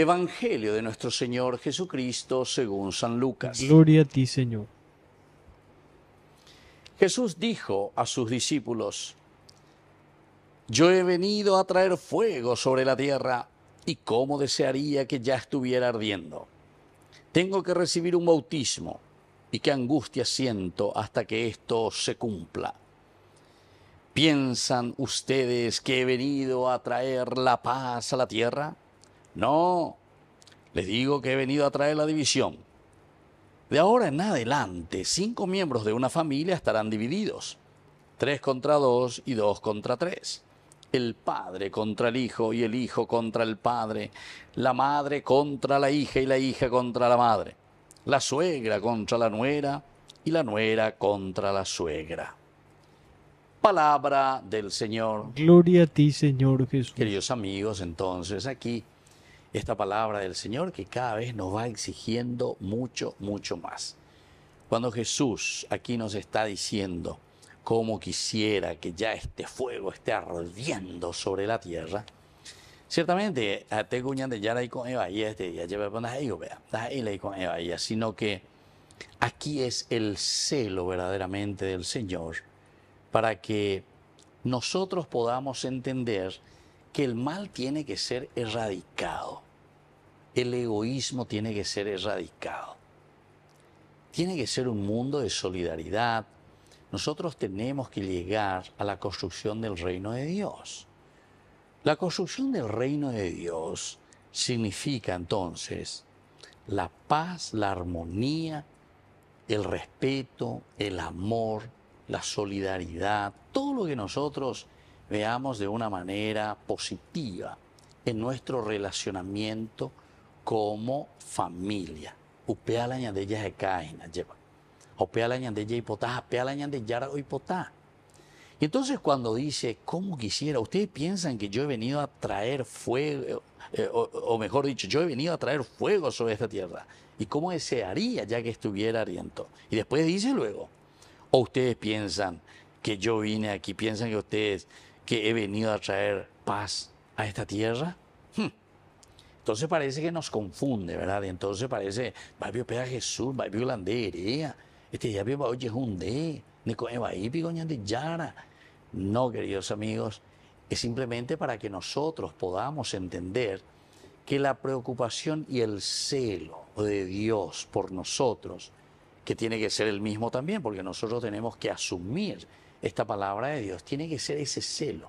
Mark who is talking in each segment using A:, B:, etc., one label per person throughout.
A: Evangelio de nuestro Señor Jesucristo según San Lucas. Gloria a ti, Señor. Jesús dijo a sus discípulos, Yo he venido a traer fuego sobre la tierra y cómo desearía que ya estuviera ardiendo. Tengo que recibir un bautismo y qué angustia siento hasta que esto se cumpla. ¿Piensan ustedes que he venido a traer la paz a la tierra? No, les digo que he venido a traer la división. De ahora en adelante, cinco miembros de una familia estarán divididos. Tres contra dos y dos contra tres. El padre contra el hijo y el hijo contra el padre. La madre contra la hija y la hija contra la madre. La suegra contra la nuera y la nuera contra la suegra. Palabra del Señor. Gloria a ti, Señor Jesús. Queridos amigos, entonces aquí esta palabra del Señor que cada vez nos va exigiendo mucho, mucho más. Cuando Jesús aquí nos está diciendo, cómo quisiera que ya este fuego esté ardiendo sobre la tierra, ciertamente ah, te cuñan de y con Eva y este día lleva con y con Eva sino que aquí es el celo verdaderamente del Señor para que nosotros podamos entender que el mal tiene que ser erradicado, el egoísmo tiene que ser erradicado, tiene que ser un mundo de solidaridad. Nosotros tenemos que llegar a la construcción del reino de Dios. La construcción del reino de Dios significa entonces la paz, la armonía, el respeto, el amor, la solidaridad, todo lo que nosotros veamos de una manera positiva en nuestro relacionamiento como familia. Upea la ñandella de caina, lleva. Upea la ñandella hipotá, upea la Y entonces cuando dice, ¿cómo quisiera? ¿Ustedes piensan que yo he venido a traer fuego, eh, o, mejor dicho, yo he venido a traer fuego sobre esta tierra? ¿Y cómo desearía ya que estuviera ariento? Y después dice luego, ¿o ustedes piensan que yo vine aquí? ¿Piensan que ustedes que he venido a traer paz a esta tierra? Hmm. Entonces parece que nos confunde, ¿verdad? entonces parece, Babio pega Jesús, este ya viva oye de No, queridos amigos, es simplemente para que nosotros podamos entender que la preocupación y el celo de Dios por nosotros, que tiene que ser el mismo también, porque nosotros tenemos que asumir esta palabra de Dios. Tiene que ser ese celo,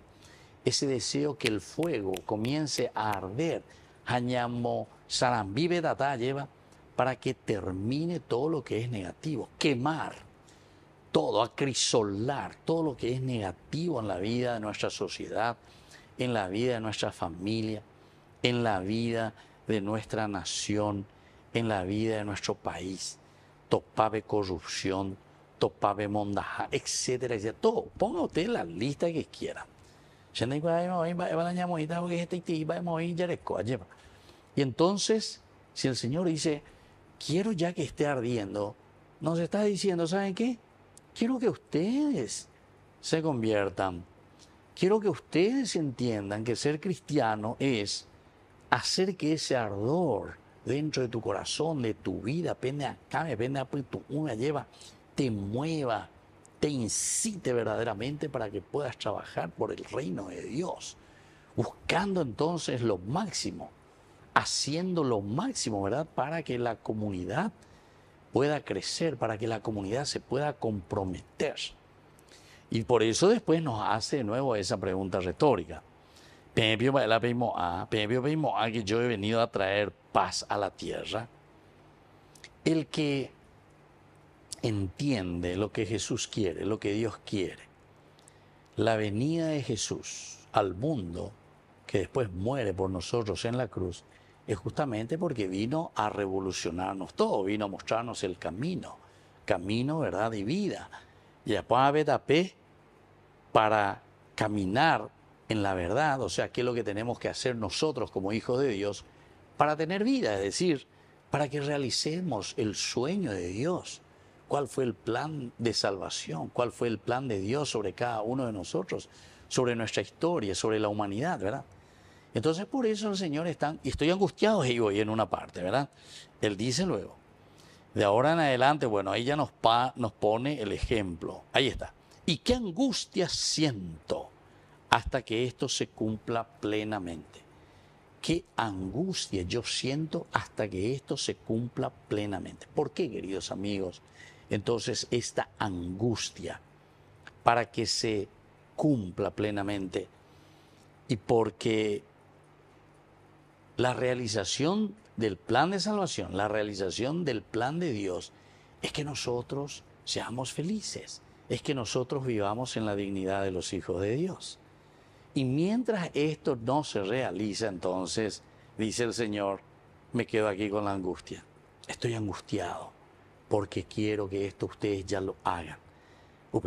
A: ese deseo que el fuego comience a arder. Añamo sarambibe lleva para que termine todo lo que es negativo, quemar todo, acrisolar todo lo que es negativo en la vida de nuestra sociedad, en la vida de nuestra familia, en la vida de nuestra nación, en la vida de nuestro país. topave corrupción, Topabe etcétera, etcétera. Todo. Ponga usted la lista que quiera. Y entonces, si el Señor dice, quiero ya que esté ardiendo, nos está diciendo, ¿saben qué? Quiero que ustedes se conviertan. Quiero que ustedes entiendan que ser cristiano es hacer que ese ardor dentro de tu corazón, de tu vida, pende acá, pende a tu una lleva, te mueva, te incite verdaderamente para que puedas trabajar por el reino de Dios, buscando entonces lo máximo, haciendo lo máximo, ¿verdad? Para que la comunidad pueda crecer, para que la comunidad se pueda comprometer. Y por eso después nos hace de nuevo esa pregunta retórica. a, ah, ah, que yo he venido a traer paz a la tierra. El que entiende lo que Jesús quiere, lo que Dios quiere. La venida de Jesús al mundo, que después muere por nosotros en la cruz, es justamente porque vino a revolucionarnos todo, vino a mostrarnos el camino, camino, verdad y vida. Y a Betapé para caminar en la verdad, o sea, qué es lo que tenemos que hacer nosotros como hijos de Dios para tener vida, es decir, para que realicemos el sueño de Dios, cuál fue el plan de salvación, cuál fue el plan de Dios sobre cada uno de nosotros, sobre nuestra historia, sobre la humanidad, ¿verdad? Entonces por eso el Señor está, y estoy angustiado y hoy en una parte, ¿verdad? Él dice luego, de ahora en adelante, bueno, ahí ya nos, nos pone el ejemplo, ahí está. ¿Y qué angustia siento hasta que esto se cumpla plenamente? ¿Qué angustia yo siento hasta que esto se cumpla plenamente? ¿Por qué, queridos amigos? entonces esta angustia para que se cumpla plenamente y porque la realización del plan de salvación, la realización del plan de Dios, es que nosotros seamos felices, es que nosotros vivamos en la dignidad de los hijos de Dios. Y mientras esto no se realiza, entonces, dice el Señor, me quedo aquí con la angustia. Estoy angustiado porque quiero que esto ustedes ya lo hagan. yo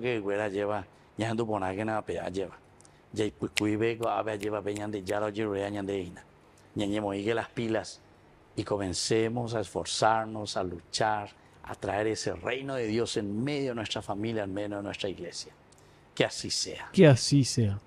A: que lleva, ya lleva. Ya pues, lleva ya las pilas y comencemos a esforzarnos, a luchar, a traer ese reino de Dios en medio de nuestra familia, en medio de nuestra iglesia. Que así sea. Que así sea.